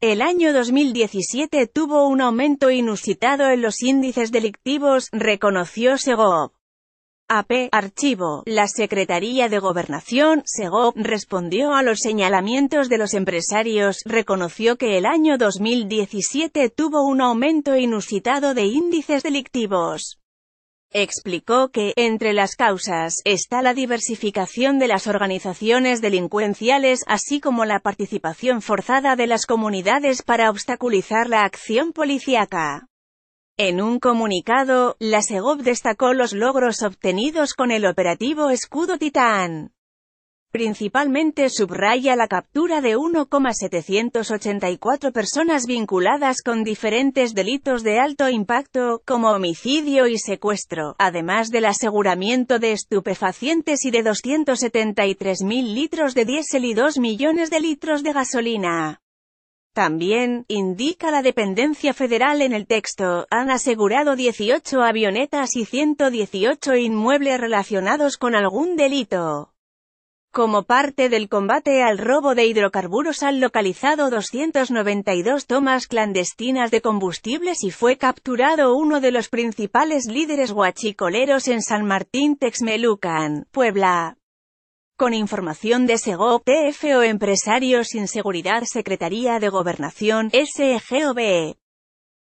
El año 2017 tuvo un aumento inusitado en los índices delictivos, reconoció Segov. AP, archivo, la Secretaría de Gobernación, Segov, respondió a los señalamientos de los empresarios, reconoció que el año 2017 tuvo un aumento inusitado de índices delictivos. Explicó que, entre las causas, está la diversificación de las organizaciones delincuenciales, así como la participación forzada de las comunidades para obstaculizar la acción policíaca. En un comunicado, la SEGOV destacó los logros obtenidos con el operativo Escudo Titán. Principalmente subraya la captura de 1,784 personas vinculadas con diferentes delitos de alto impacto, como homicidio y secuestro, además del aseguramiento de estupefacientes y de 273.000 litros de diésel y 2 millones de litros de gasolina. También, indica la dependencia federal en el texto, han asegurado 18 avionetas y 118 inmuebles relacionados con algún delito. Como parte del combate al robo de hidrocarburos han localizado 292 tomas clandestinas de combustibles y fue capturado uno de los principales líderes guachicoleros en San Martín Texmelucan, Puebla. Con información de Segop, TFO Empresarios sin Seguridad Secretaría de Gobernación, SGOB. E.